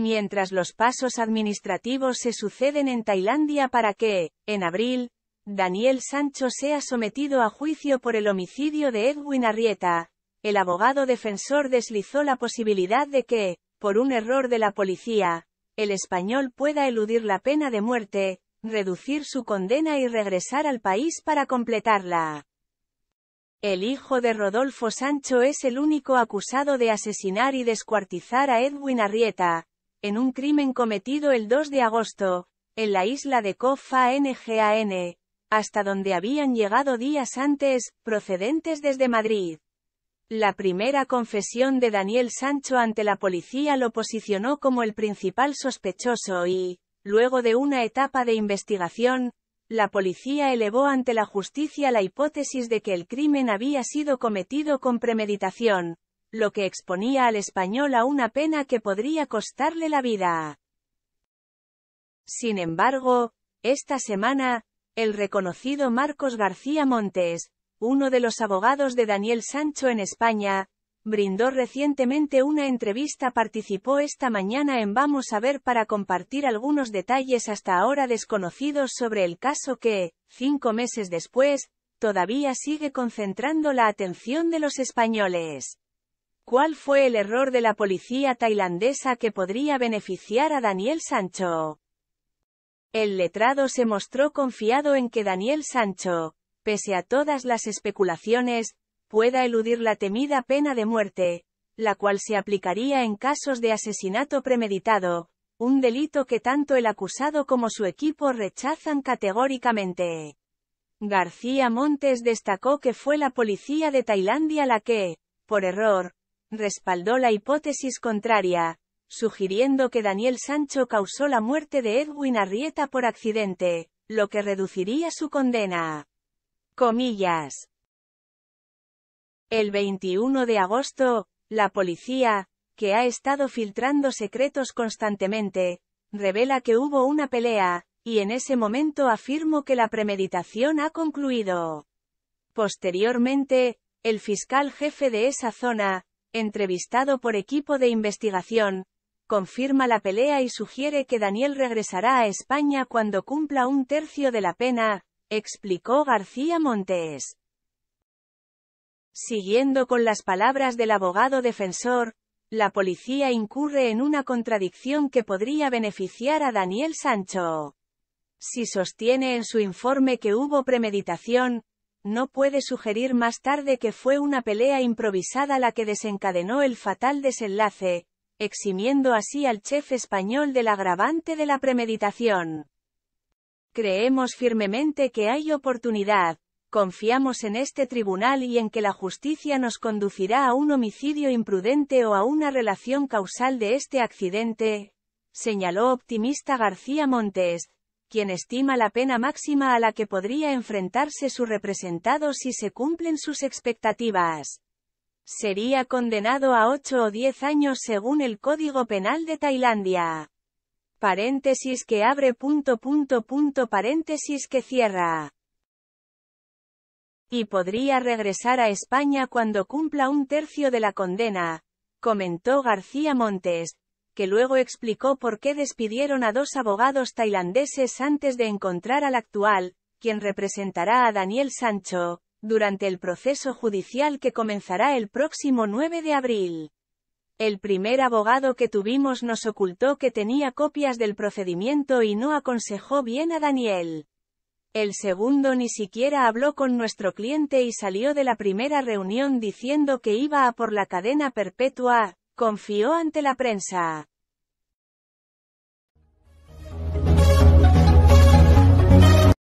mientras los pasos administrativos se suceden en Tailandia para que, en abril, Daniel Sancho sea sometido a juicio por el homicidio de Edwin Arrieta, el abogado defensor deslizó la posibilidad de que, por un error de la policía, el español pueda eludir la pena de muerte, reducir su condena y regresar al país para completarla. El hijo de Rodolfo Sancho es el único acusado de asesinar y descuartizar a Edwin Arrieta, en un crimen cometido el 2 de agosto, en la isla de Cofa NGAN, hasta donde habían llegado días antes, procedentes desde Madrid. La primera confesión de Daniel Sancho ante la policía lo posicionó como el principal sospechoso y, luego de una etapa de investigación, la policía elevó ante la justicia la hipótesis de que el crimen había sido cometido con premeditación, lo que exponía al español a una pena que podría costarle la vida. Sin embargo, esta semana, el reconocido Marcos García Montes, uno de los abogados de Daniel Sancho en España, brindó recientemente una entrevista participó esta mañana en Vamos a ver para compartir algunos detalles hasta ahora desconocidos sobre el caso que, cinco meses después, todavía sigue concentrando la atención de los españoles. ¿Cuál fue el error de la policía tailandesa que podría beneficiar a Daniel Sancho? El letrado se mostró confiado en que Daniel Sancho, pese a todas las especulaciones, pueda eludir la temida pena de muerte, la cual se aplicaría en casos de asesinato premeditado, un delito que tanto el acusado como su equipo rechazan categóricamente. García Montes destacó que fue la policía de Tailandia la que, por error, respaldó la hipótesis contraria, sugiriendo que Daniel Sancho causó la muerte de Edwin Arrieta por accidente, lo que reduciría su condena. Comillas. El 21 de agosto, la policía, que ha estado filtrando secretos constantemente, revela que hubo una pelea, y en ese momento afirmo que la premeditación ha concluido. Posteriormente, el fiscal jefe de esa zona, entrevistado por equipo de investigación, confirma la pelea y sugiere que Daniel regresará a España cuando cumpla un tercio de la pena, explicó García Montes. Siguiendo con las palabras del abogado defensor, la policía incurre en una contradicción que podría beneficiar a Daniel Sancho. Si sostiene en su informe que hubo premeditación, no puede sugerir más tarde que fue una pelea improvisada la que desencadenó el fatal desenlace, eximiendo así al chef español del agravante de la premeditación. Creemos firmemente que hay oportunidad, confiamos en este tribunal y en que la justicia nos conducirá a un homicidio imprudente o a una relación causal de este accidente, señaló optimista García Montes, quien estima la pena máxima a la que podría enfrentarse su representado si se cumplen sus expectativas. Sería condenado a 8 o 10 años según el Código Penal de Tailandia. Paréntesis que abre punto punto punto paréntesis que cierra. Y podría regresar a España cuando cumpla un tercio de la condena, comentó García Montes, que luego explicó por qué despidieron a dos abogados tailandeses antes de encontrar al actual, quien representará a Daniel Sancho, durante el proceso judicial que comenzará el próximo 9 de abril. El primer abogado que tuvimos nos ocultó que tenía copias del procedimiento y no aconsejó bien a Daniel. El segundo ni siquiera habló con nuestro cliente y salió de la primera reunión diciendo que iba a por la cadena perpetua, confió ante la prensa.